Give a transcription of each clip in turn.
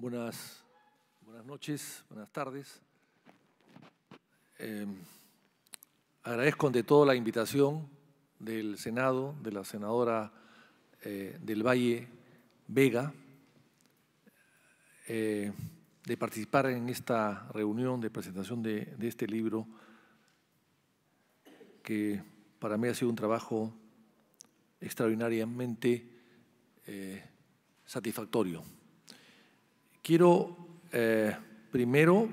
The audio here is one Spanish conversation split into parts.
Buenas, noches, buenas tardes. Em, agradezco de todo la invitación del Senado, de la senadora eh, del Valle Vega, eh, de participar en esta reunión de presentación de este libro, que para mí ha sido un trabajo extraordinariamente eh, satisfactorio. Quiero eh, primero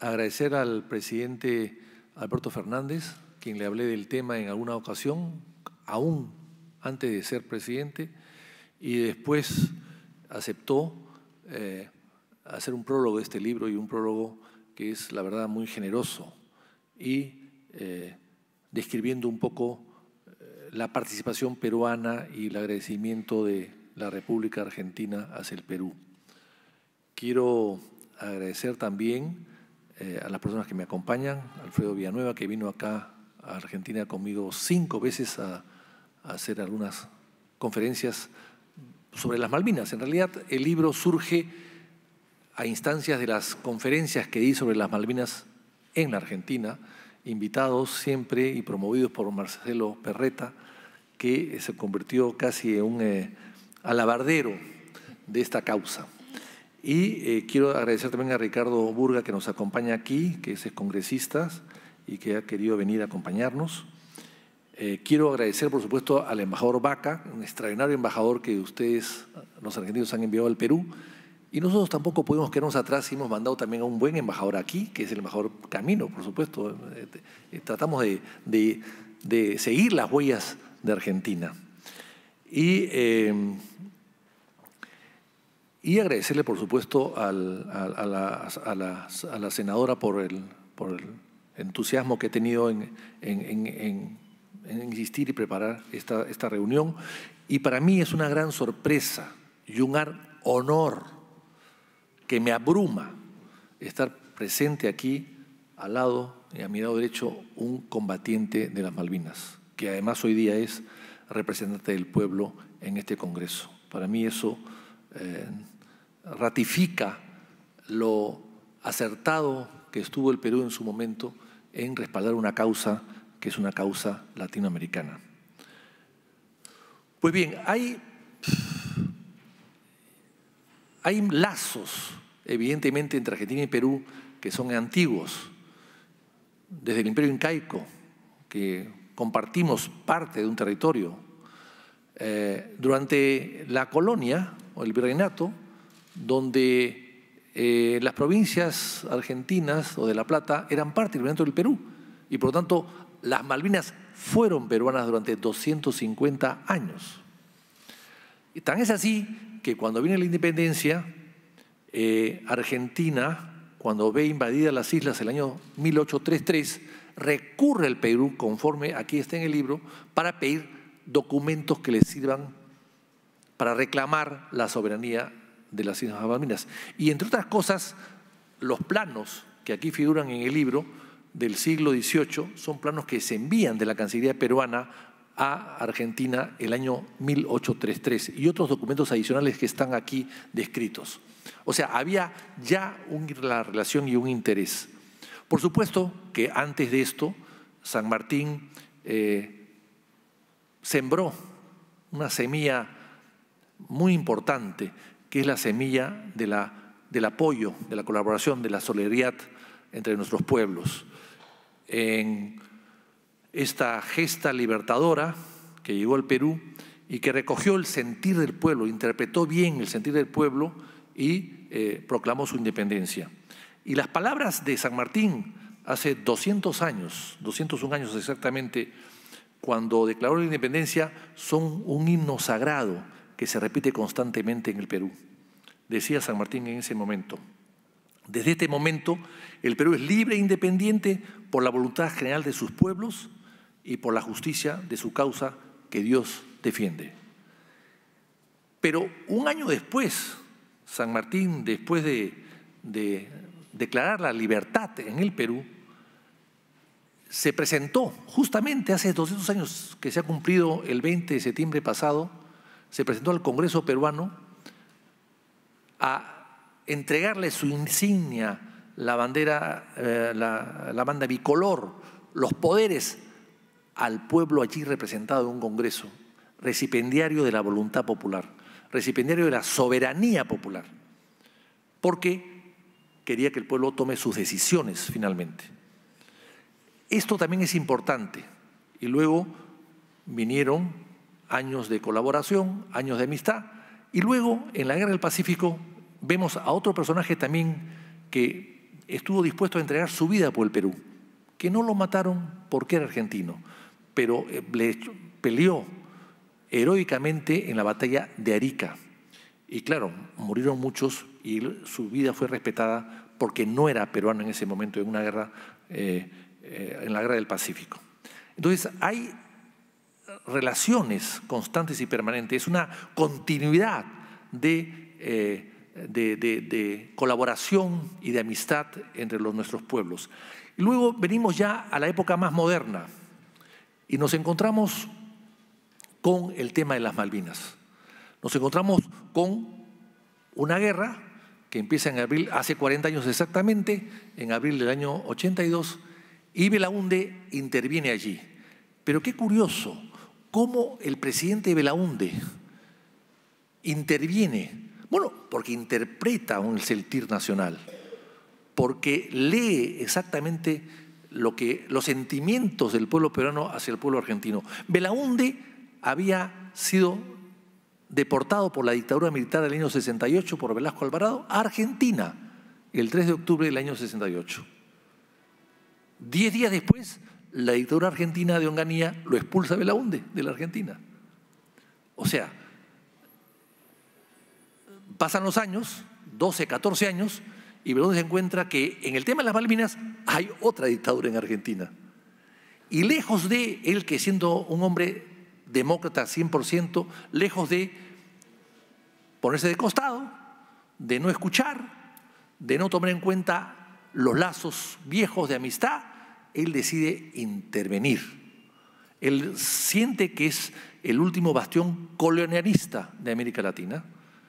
agradecer al presidente Alberto Fernández, quien le hablé del tema en alguna ocasión, aún antes de ser presidente, y después aceptó eh, hacer un prólogo de este libro y un prólogo que es, la verdad, muy generoso y eh, describiendo un poco la participación peruana y el agradecimiento de la República Argentina hacia el Perú. Quiero agradecer también eh, a las personas que me acompañan, Alfredo Villanueva, que vino acá a Argentina conmigo cinco veces a, hacer algunas conferencias sobre las Malvinas. En realidad el libro surge a instancias de las conferencias que di sobre las Malvinas en Argentina, invitados siempre y promovidos por Marcelo Perreta, que se convirtió casi en un eh, alabardero de esta causa. Y eh, quiero agradecer también a Ricardo Burga que nos acompaña aquí, que es congresista y que ha querido venir a acompañarnos. Eh, quiero agradecer, por supuesto, al embajador Vaca, un extraordinario embajador que ustedes, los argentinos, han enviado al Perú. Y nosotros tampoco podemos quedarnos atrás y hemos mandado también a un buen embajador aquí, que es el mejor Camino, por supuesto. Eh, tratamos de, de, seguir las huellas de Argentina. Y y agradecerle, por supuesto, a, la, senadora por el, entusiasmo que he tenido en, insistir y preparar esta, esta, reunión. Y para mí es una gran sorpresa y un honor que me abruma estar presente aquí al lado y a mi lado derecho un combatiente de las Malvinas, que además hoy día es representante del pueblo en este Congreso. Para mí eso eh, ratifica lo acertado que estuvo el Perú en su momento en respaldar una causa que es una causa latinoamericana. Pues bien, hay, hay lazos, evidentemente, entre Argentina y Perú que son antiguos, desde el imperio incaico, que compartimos parte de un territorio. Eh, durante la colonia, el virreinato, donde eh, las provincias argentinas o de La Plata eran parte del del Perú. Y por lo tanto, las Malvinas fueron peruanas durante 250 años. Y tan es así que cuando viene la independencia, eh, Argentina, cuando ve invadidas las islas el año 1833, recurre al Perú, conforme aquí está en el libro, para pedir documentos que le sirvan para reclamar la soberanía de las Islas Malvinas. Y entre otras cosas, los planos que aquí figuran en el libro del siglo XVIII son planos que se envían de la Cancillería peruana a Argentina el año 1833 y otros documentos adicionales que están aquí descritos. O sea, había ya una relación y un interés. Por supuesto que antes de esto, San Martín eh, sembró una semilla muy importante, que es la semilla del apoyo, de la colaboración, de la solidaridad entre nuestros pueblos. En esta gesta libertadora que llegó al Perú y que recogió el sentir del pueblo, interpretó bien el sentir del pueblo y eh, proclamó su independencia. Y las palabras de San Martín hace 200 años, 201 años exactamente, cuando declaró la independencia, son un himno sagrado que se repite constantemente en el Perú. Decía San Martín en ese momento. Desde este momento, el Perú es libre e independiente por la voluntad general de sus pueblos y por la justicia de su causa que Dios defiende. Pero un año después, San Martín, después de, declarar la libertad en el Perú, se presentó justamente hace 200 años que se ha cumplido el 20 de septiembre pasado, se presentó al Congreso peruano a entregarle su insignia, la bandera, eh, la, banda bicolor, los poderes al pueblo allí representado en un Congreso, recipendiario de la voluntad popular, recipendiario de la soberanía popular, porque quería que el pueblo tome sus decisiones finalmente. Esto también es importante. Y luego vinieron años de colaboración, años de amistad, y luego en la Guerra del Pacífico vemos a otro personaje también que estuvo dispuesto a entregar su vida por el Perú, que no lo mataron porque era argentino, pero eh, le peleó heroicamente en la batalla de Arica. Y claro, murieron muchos y su vida fue respetada porque no era peruano en ese momento en una guerra, eh, eh, en la guerra del Pacífico. Entonces, hay relaciones constantes y permanentes, es una continuidad eh, de, colaboración y de amistad entre los, nuestros pueblos. Y luego venimos ya a la época más moderna y nos encontramos con el tema de las Malvinas. Nos encontramos con una guerra que empieza en abril, hace 40 años exactamente, en abril del año 82, y Belaunde interviene allí. Pero qué curioso, cómo el presidente Belaunde interviene. Bueno, porque interpreta un sentir nacional, porque lee exactamente lo que, los sentimientos del pueblo peruano hacia el pueblo argentino. Belaunde había sido deportado por la dictadura militar del año 68 por Velasco Alvarado a Argentina el 3 de octubre del año 68. Diez días después la dictadura argentina de Onganía lo expulsa la UNDE, de la Argentina. O sea, pasan los años, 12, 14 años, y Belaunde se encuentra que en el tema de las Malvinas hay otra dictadura en Argentina. Y lejos de él, que siendo un hombre demócrata 100%, lejos de ponerse de costado, de no escuchar, de no tomar en cuenta los lazos viejos de amistad, él decide intervenir. Él siente que es el último bastión colonialista de América Latina,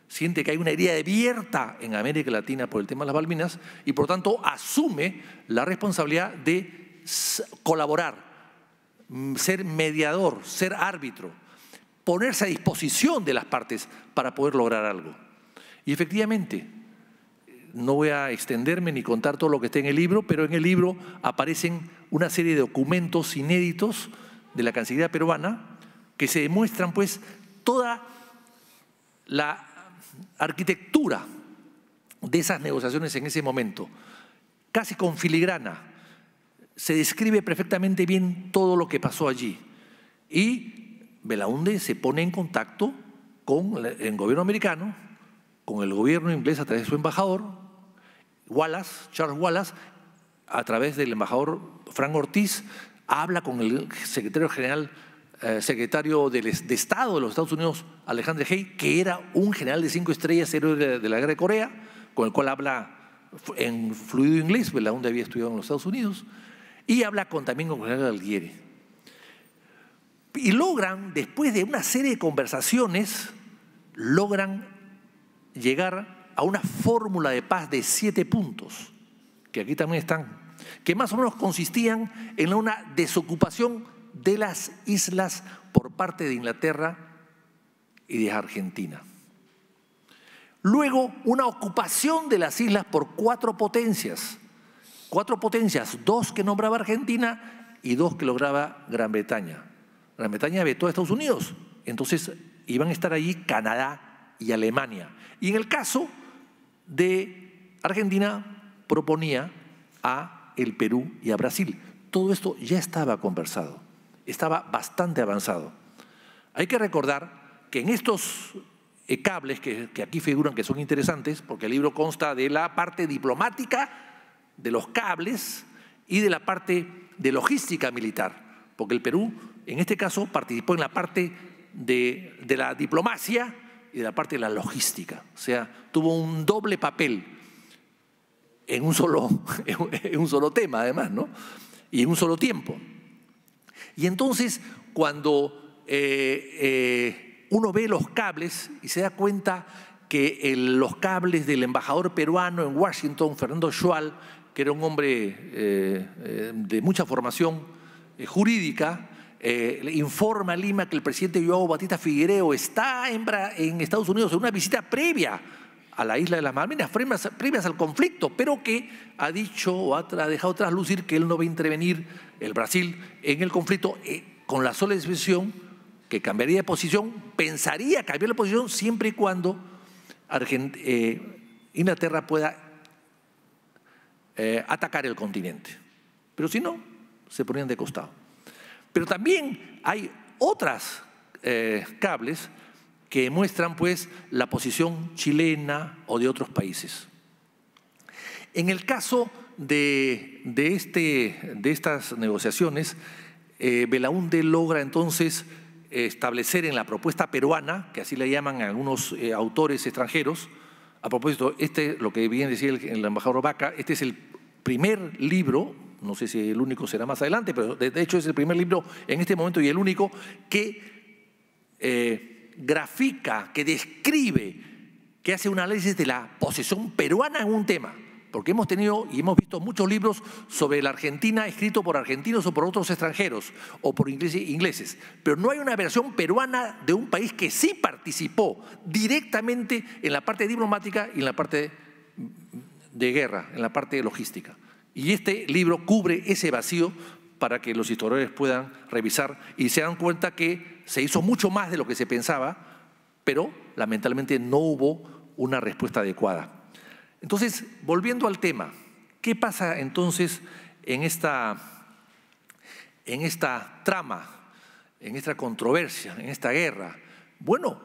siente que hay una herida abierta en América Latina por el tema de las balminas y por tanto asume la responsabilidad de colaborar, mm, ser mediador, ser árbitro, ponerse a disposición de las partes para poder lograr algo. Y efectivamente, no voy a extenderme ni contar todo lo que está en el libro, pero en el libro aparecen una serie de documentos inéditos de la Cancillería peruana que se demuestran pues toda la arquitectura de esas negociaciones en ese momento, casi con filigrana. Se describe perfectamente bien todo lo que pasó allí. Y Belaunde se pone en contacto con el gobierno americano, con el gobierno inglés a través de su embajador, Wallace, Charles Wallace, a través del embajador Frank Ortiz, habla con el secretario general, eh, secretario de, Estado de los Estados Unidos, Alejandro Hay que era un general de cinco estrellas, héroe de, la guerra de Corea, con el cual habla en fluido inglés, ¿verdad? Donde había estudiado en los Estados Unidos, y habla con, también con el general Alguieri. Y logran, después de una serie de conversaciones, logran llegar a una fórmula de paz de siete puntos que aquí también están, que más o menos consistían en una desocupación de las islas por parte de Inglaterra y de Argentina. Luego, una ocupación de las islas por cuatro potencias. Cuatro potencias, dos que nombraba Argentina y dos que lograba Gran Bretaña. Gran Bretaña vetó a Estados Unidos, entonces iban a estar allí Canadá y Alemania. Y en el caso de Argentina, proponía a el Perú y a Brasil. Todo esto ya estaba conversado, estaba bastante avanzado. Hay que recordar que en estos eh, cables que, aquí figuran que son interesantes, porque el libro consta de la parte diplomática, de los cables y de la parte de logística militar, porque el Perú en este caso participó en la parte de, de la diplomacia y de la parte de la logística, o sea, tuvo un doble papel en un solo, en un solo tema además, ¿no? Y en un solo tiempo. Y entonces cuando eh, eh, uno ve los cables y se da cuenta que los cables del embajador peruano en Washington, Fernando Schwal, que era un hombre eh, de mucha formación jurídica, informa a Lima que el presidente Joao Batista Figuereo está en Estados Unidos en una visita previa a la isla de las Malvinas, previas, al conflicto, pero que ha dicho o ha, dejado traslucir que él no va a intervenir, el Brasil, en el conflicto eh, con la sola decisión que cambiaría de posición, pensaría cambiar de posición siempre y cuando eh, Inglaterra pueda eh, atacar el continente. Pero si no, se ponían de costado. Pero también hay otras cables que muestran pues la posición chilena o de otros países. En el caso de, este, de estas negociaciones, eh, Belaunde logra entonces establecer en la propuesta peruana, que así le llaman algunos eh, autores extranjeros, a propósito, este, lo que bien decía el, embajador Baca, este es el primer libro, no sé si el único será más adelante, pero de, hecho es el primer libro en este momento y el único que eh, grafica, que describe, que hace un análisis de la posesión peruana en un tema. Porque hemos tenido y hemos visto muchos libros sobre la Argentina escritos por argentinos o por otros extranjeros o por ingleses. Pero no hay una versión peruana de un país que sí participó directamente en la parte diplomática y en la parte de guerra, en la parte logística. Y este libro cubre ese vacío para que los historiadores puedan revisar y se dan cuenta que se hizo mucho más de lo que se pensaba, pero lamentablemente no hubo una respuesta adecuada. Entonces, volviendo al tema, ¿qué pasa entonces en esta, en esta trama, en esta controversia, en esta guerra? Bueno,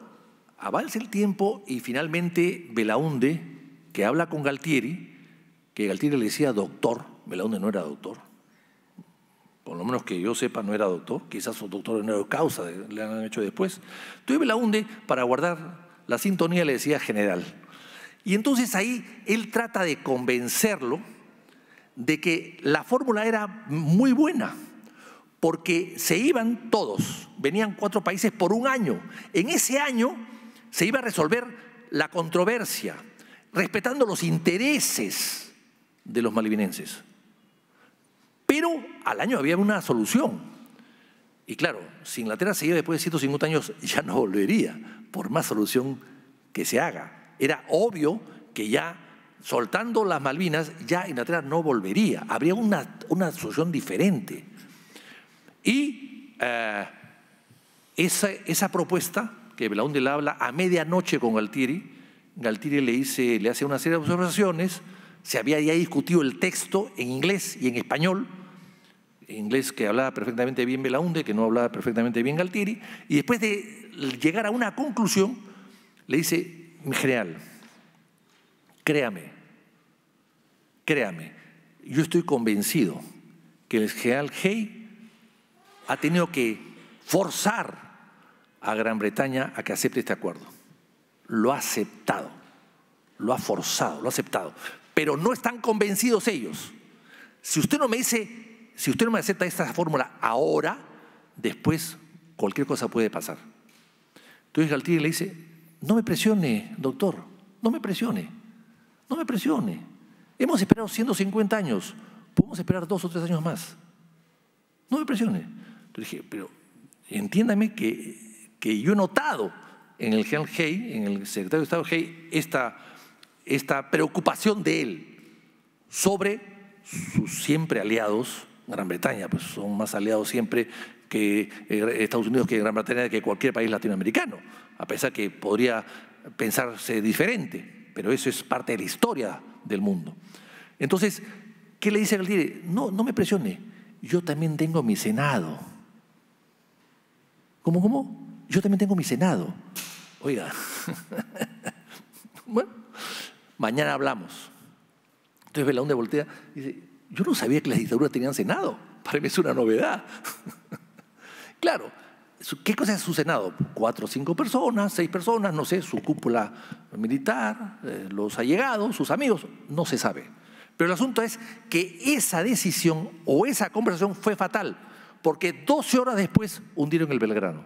avanza el tiempo y finalmente Belaunde, que habla con Galtieri, que Galtieri le decía doctor, Belaunde no era doctor, por lo menos que yo sepa, no era doctor, quizás su doctor no era causa, le han hecho después. Tuve la UNDE para guardar la sintonía, le decía general. Y entonces ahí él trata de convencerlo de que la fórmula era muy buena, porque se iban todos, venían cuatro países por un año. En ese año se iba a resolver la controversia, respetando los intereses de los malvinenses. Pero al año había una solución. Y claro, si Inglaterra se iba después de 150 años, ya no volvería, por más solución que se haga. Era obvio que ya soltando las Malvinas, ya Inglaterra no volvería. Habría una, una solución diferente. Y eh, esa, esa, propuesta que Belaunde le habla a medianoche con Galtieri, Galtieri le, dice, le hace una serie de observaciones, se había ya discutido el texto en inglés y en español, inglés que hablaba perfectamente bien Belaunde, que no hablaba perfectamente bien Galtieri, y después de llegar a una conclusión, le dice, mi general, créame, créame, yo estoy convencido que el general Hay ha tenido que forzar a Gran Bretaña a que acepte este acuerdo. Lo ha aceptado, lo ha forzado, lo ha aceptado. Pero no están convencidos ellos. Si usted no me dice si usted no me acepta esta fórmula ahora, después cualquier cosa puede pasar. Entonces Galtieri le dice, no me presione, doctor, no me presione, no me presione. Hemos esperado 150 años, podemos esperar dos o tres años más. No me presione. Le dije, pero entiéndame que, yo he notado en el general Hay, en el secretario de Estado Hay, esta, esta preocupación de él sobre sus siempre aliados, Gran Bretaña, pues son más aliados siempre que eh, Estados Unidos, que Gran Bretaña, que cualquier país latinoamericano, a pesar que podría pensarse diferente, pero eso es parte de la historia del mundo. Entonces, ¿qué le dice Galtieri? No, no me presione, yo también tengo mi Senado. ¿Cómo, cómo? Yo también tengo mi Senado. Oiga, bueno, mañana hablamos. Entonces Belaunde voltea y dice, yo no sabía que las dictaduras tenían Senado. Para mí es una novedad. claro, ¿qué cosa es su Senado? Cuatro o cinco personas, seis personas, no sé, su cúpula militar, eh, los allegados, sus amigos, no se sabe. Pero el asunto es que esa decisión o esa conversación fue fatal, porque 12 horas después hundieron el Belgrano.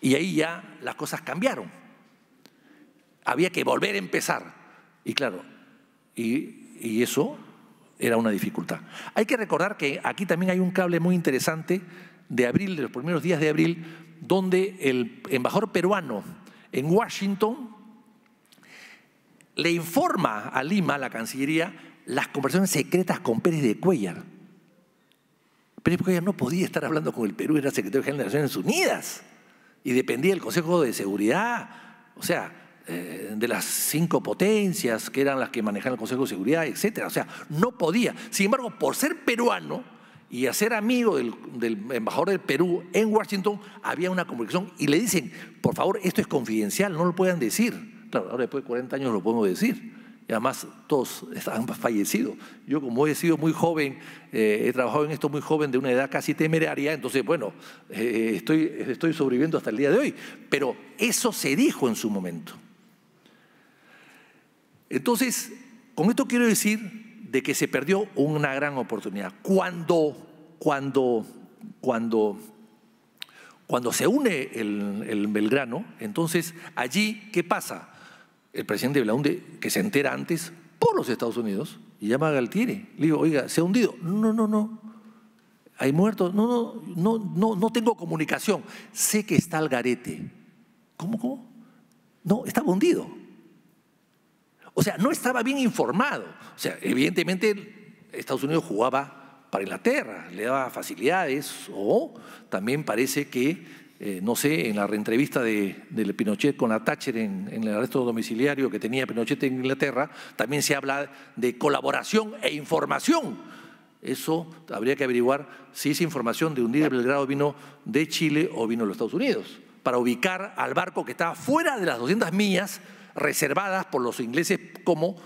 Y ahí ya las cosas cambiaron. Había que volver a empezar. Y claro, y eso era una dificultad. Hay que recordar que aquí también hay un cable muy interesante de abril, de los primeros días de abril, donde el embajador peruano en Washington le informa a Lima, la Cancillería, las conversaciones secretas con Pérez de Cuellar. Pérez de Cuellar no podía estar hablando con el Perú, era secretario general de Naciones Unidas y dependía del Consejo de Seguridad. O sea, eh, de las cinco potencias que eran las que manejaban el Consejo de Seguridad, etcétera. O sea, no podía. Sin embargo, por ser peruano y hacer amigo del, embajador del Perú en Washington, había una comunicación y le dicen, por favor, esto es confidencial, no lo puedan decir. Claro, ahora después de 40 años lo podemos decir y además todos han fallecido. Yo como he sido muy joven, eh, he trabajado en esto muy joven, de una edad casi temeraria, entonces bueno, eh, estoy sobreviviendo hasta el día de hoy, pero eso se dijo en su momento. Entonces, con esto quiero decir de que se perdió una gran oportunidad. Cuando, cuando, cuando, cuando se une el, Belgrano, entonces allí, ¿qué pasa? El presidente Belaunde, que se entera antes por los Estados Unidos, y llama a Galtieri. Le digo, oiga, ¿se ha hundido? No, no, no. ¿Hay muertos? No, no, no, no, no tengo comunicación. Sé que está el garete. ¿Cómo, cómo? No, está hundido. O sea, no estaba bien informado. O sea, evidentemente Estados Unidos jugaba para Inglaterra, le daba facilidades, o también parece que, eh, no sé, en la reentrevista de, Pinochet con la Thatcher en, el arresto domiciliario que tenía Pinochet en Inglaterra, también se habla de colaboración e información. Eso habría que averiguar si esa información de hundir el Belgrado vino de Chile o vino de los Estados Unidos, para ubicar al barco que estaba fuera de las 200 millas reservadas por los ingleses como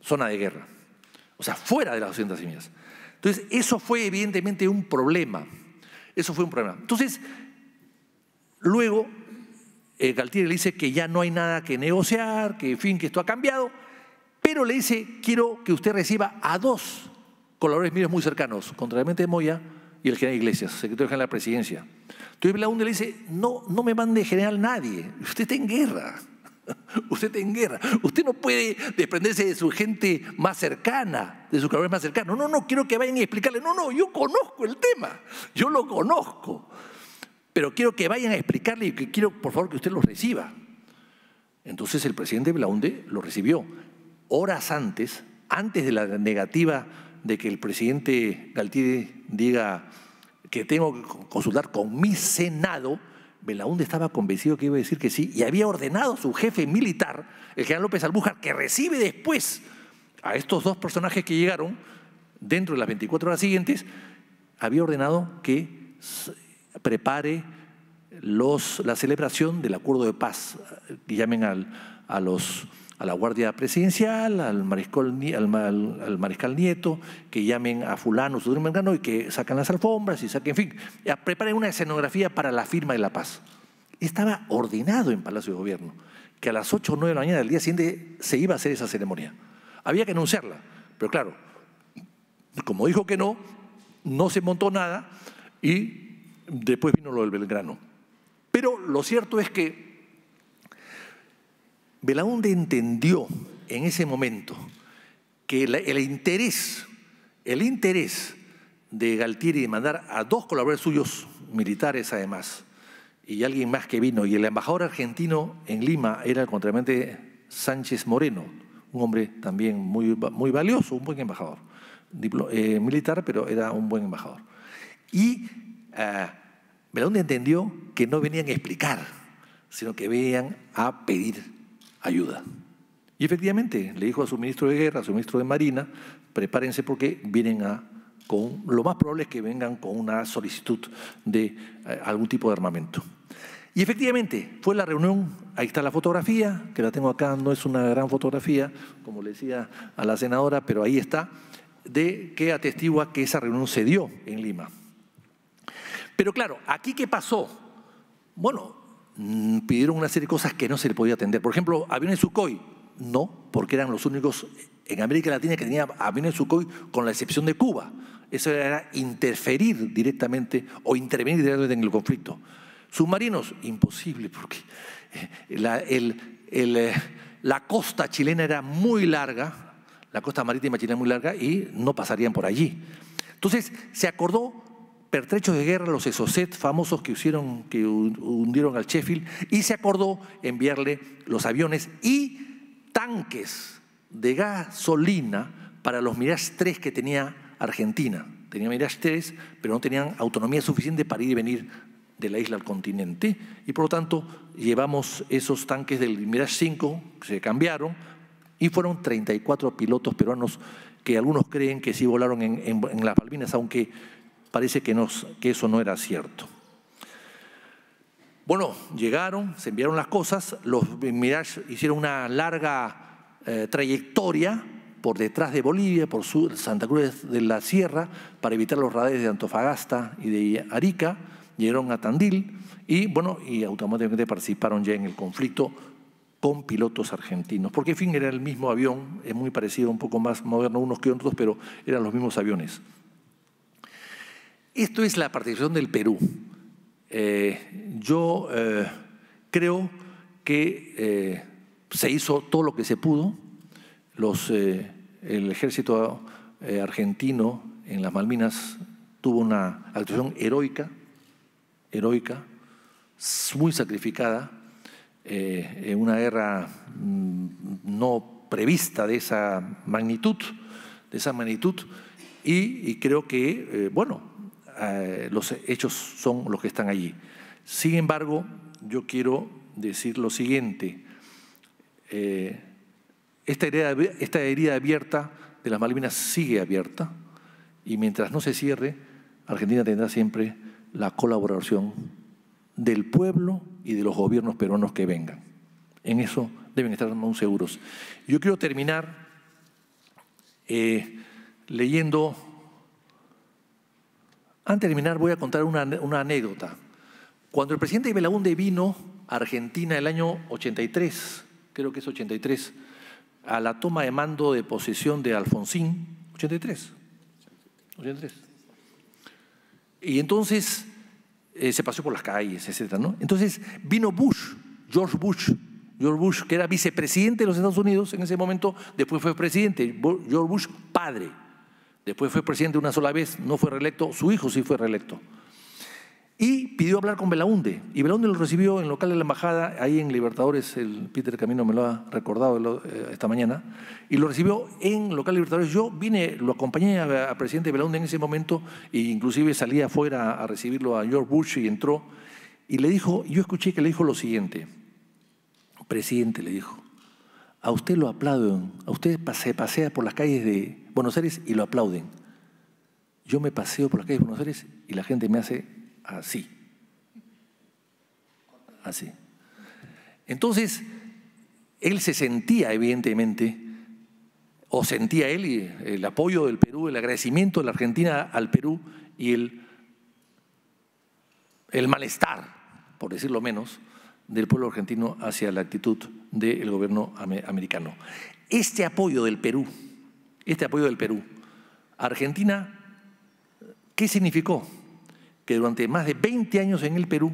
zona de guerra, o sea, fuera de las 200 millas. Entonces, eso fue evidentemente un problema, eso fue un problema. Entonces, luego, eh, Galtieri le dice que ya no hay nada que negociar, que fin, que esto ha cambiado, pero le dice, quiero que usted reciba a dos colaboradores míos muy cercanos, contrariamente a Moya y el general Iglesias, secretario general de la presidencia. Entonces Blaunde le dice, no, no me mande general nadie, usted está en guerra. Usted está en guerra. Usted no puede desprenderse de su gente más cercana, de su cabrones más cercanos. No, no, quiero que vayan a explicarle. No, no, yo conozco el tema. Yo lo conozco. Pero quiero que vayan a explicarle y que quiero, por favor, que usted los reciba. Entonces el presidente Blaunde lo recibió. Horas antes, antes de la negativa de que el presidente Galtieri diga que tengo que consultar con mi Senado, Belaúnde estaba convencido que iba a decir que sí y había ordenado a su jefe militar, el general López Albújar, que recibe después a estos dos personajes que llegaron dentro de las 24 horas siguientes, había ordenado que prepare los, la celebración del acuerdo de paz, eh, que llamen al, a los a la Guardia Presidencial, al mariscal, al, mariscal Nieto, que llamen a fulano, su y que sacan las alfombras y saquen, en fin, preparen una escenografía para la firma de la paz. Estaba ordenado en Palacio de Gobierno que a las 8 o 9 de la mañana del día siguiente se iba a hacer esa ceremonia. Había que anunciarla, pero claro, como dijo que no, no se montó nada y después vino lo del Belgrano. Pero lo cierto es que Belaunde entendió en ese momento que el, interés, el interés de Galtieri de mandar a dos colaboradores suyos, militares además, y alguien más que vino, y el embajador argentino en Lima era el contramente Sánchez Moreno, un hombre también muy, valioso, un buen embajador, eh, militar, pero era un buen embajador. Y ah, Belaunde entendió que no venían a explicar, sino que venían a pedir ayuda. Y efectivamente le dijo a su ministro de Guerra, a su ministro de Marina, prepárense porque vienen a, con, lo más probable es que vengan con una solicitud de eh, algún tipo de armamento. Y efectivamente fue la reunión, ahí está la fotografía, que la tengo acá, no es una gran fotografía, como le decía a la senadora, pero ahí está, de que atestigua que esa reunión se dio en Lima. Pero claro, aquí qué pasó? Bueno, Mm, pidieron una serie de cosas que no se le podía atender. Por ejemplo, aviones Sukhoi, no, porque eran los únicos en América Latina que tenían aviones Sukhoi, con la excepción de Cuba. Eso era interferir directamente o intervenir directamente en el conflicto. Submarinos, imposible, porque eh, la, eh, la costa chilena era muy larga, la costa marítima chilena muy larga, y no pasarían por allí. Entonces, se acordó pertrechos de guerra, los Esoset famosos que, hundieron al Sheffield, y se acordó enviarle los aviones y tanques de gasolina para los Mirage 3 que tenía Argentina. Tenía Mirage 3, pero no tenían autonomía suficiente para ir y venir de la isla al continente, y por lo tanto llevamos esos tanques del Mirage 5, que se cambiaron, y fueron 34 pilotos peruanos que algunos creen que sí volaron en, las palminas, aunque parece que, que eso no era cierto. Bueno, llegaron, se enviaron las cosas, los Mirage hicieron una larga eh, trayectoria por detrás de Bolivia, por sur, Santa Cruz de la Sierra, para evitar los radares de Antofagasta y de Arica, llegaron a Tandil y, bueno, y automáticamente participaron ya en el conflicto con pilotos argentinos, porque en fin era el mismo avión, es muy parecido, un poco más moderno unos que otros, pero eran los mismos aviones. Esto es la participación del Perú. Eh, yo eh, creo que eh, se hizo todo lo que se pudo. el ejército argentino en las Malvinas tuvo una actuación heroica, heroica, muy sacrificada, en una guerra mm, no prevista de esa magnitud, de esa magnitud, y creo que, bueno, eh, los hechos son los que están allí. Sin embargo, yo quiero decir lo siguiente. Eh, esta, herida, esta herida abierta de las Malvinas sigue abierta y mientras no se cierre, Argentina tendrá siempre la colaboración del pueblo y de los gobiernos peruanos que vengan. En eso deben estar muy seguros. Yo quiero terminar eh, leyendo antes de terminar, voy a contar una, anécdota. Cuando el presidente Belaunde vino a Argentina el año 83, creo que es 83, a la toma de mando de posesión de Alfonsín, 83, 83. Y entonces eh, se pasó por las calles, etc. ¿no? Entonces vino Bush, George Bush, George Bush, que era vicepresidente de los Estados Unidos en ese momento, después fue presidente, George Bush padre. Después fue presidente una sola vez, no fue reelecto, su hijo sí fue reelecto. Y pidió hablar con Belaunde. Y Belaunde lo recibió en local de la embajada, ahí en Libertadores, el Peter Camino me lo ha recordado eh, esta mañana, y lo recibió en local de Libertadores. Yo vine, lo acompañé al presidente Belaunde en ese momento, e inclusive salí afuera a recibirlo a George Bush y entró. Y le dijo, yo escuché que le dijo lo siguiente, presidente le dijo, a usted lo aplauden, a usted se pasea por las calles de, Buenos Aires y lo aplauden. Yo me paseo por las calles de Buenos Aires y la gente me hace así. Así. Entonces, él se sentía, evidentemente, o sentía él eh, el apoyo del Perú, el agradecimiento de la Argentina al Perú y el, el malestar, por decirlo menos, del pueblo argentino hacia la actitud del gobierno americano. Este apoyo del Perú, este apoyo del Perú. Argentina, ¿qué significó? Que durante más de 20 años en el Perú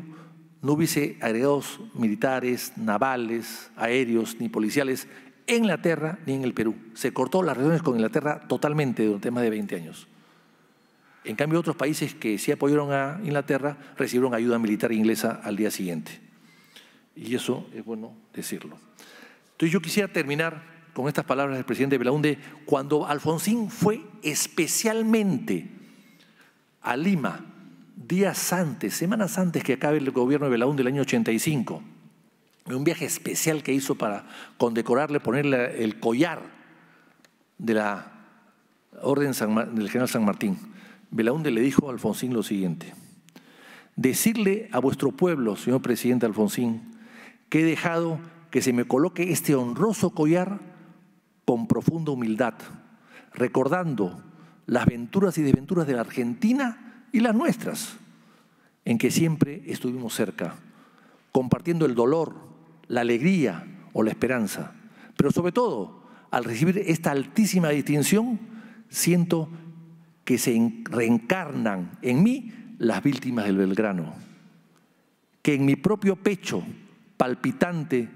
no hubiese agregados militares, navales, aéreos ni policiales en Inglaterra ni en el Perú. Se cortó las relaciones con Inglaterra totalmente durante más de 20 años. En cambio, otros países que sí apoyaron a Inglaterra recibieron ayuda militar inglesa al día siguiente. Y eso es bueno decirlo. Entonces yo quisiera terminar con estas palabras del presidente Belaunde, cuando Alfonsín fue especialmente a Lima días antes, semanas antes que acabe el gobierno de Belaunde del año 85, en un viaje especial que hizo para condecorarle, ponerle el collar de la Orden del General San Martín, Belaunde le dijo a Alfonsín lo siguiente, decirle a vuestro pueblo, señor presidente Alfonsín, que he dejado que se me coloque este honroso collar con profunda humildad, recordando las venturas y desventuras de la Argentina y las nuestras, en que siempre estuvimos cerca, compartiendo el dolor, la alegría o la esperanza. Pero sobre todo, al recibir esta altísima distinción, siento que se reencarnan en mí las víctimas del Belgrano, que en mi propio pecho palpitante,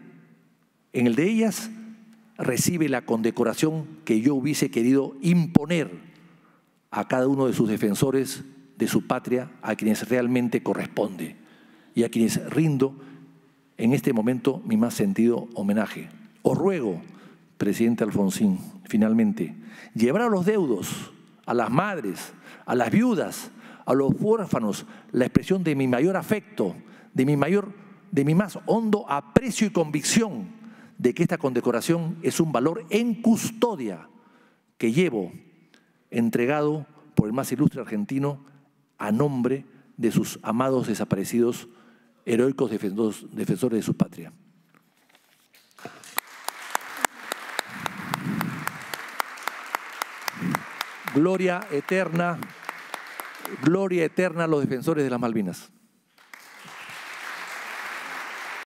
en el de ellas, recibe la condecoración que yo hubiese querido imponer a cada uno de sus defensores de su patria, a quienes realmente corresponde y a quienes rindo en este momento mi más sentido homenaje. Os ruego, presidente Alfonsín, finalmente, llevar a los deudos, a las madres, a las viudas, a los huérfanos, la expresión de mi mayor afecto, de mi mayor de mi más hondo aprecio y convicción de que esta condecoración es un valor en custodia que llevo entregado por el más ilustre argentino a nombre de sus amados desaparecidos, heroicos defensores de su patria. Gloria eterna, gloria eterna a los defensores de las Malvinas.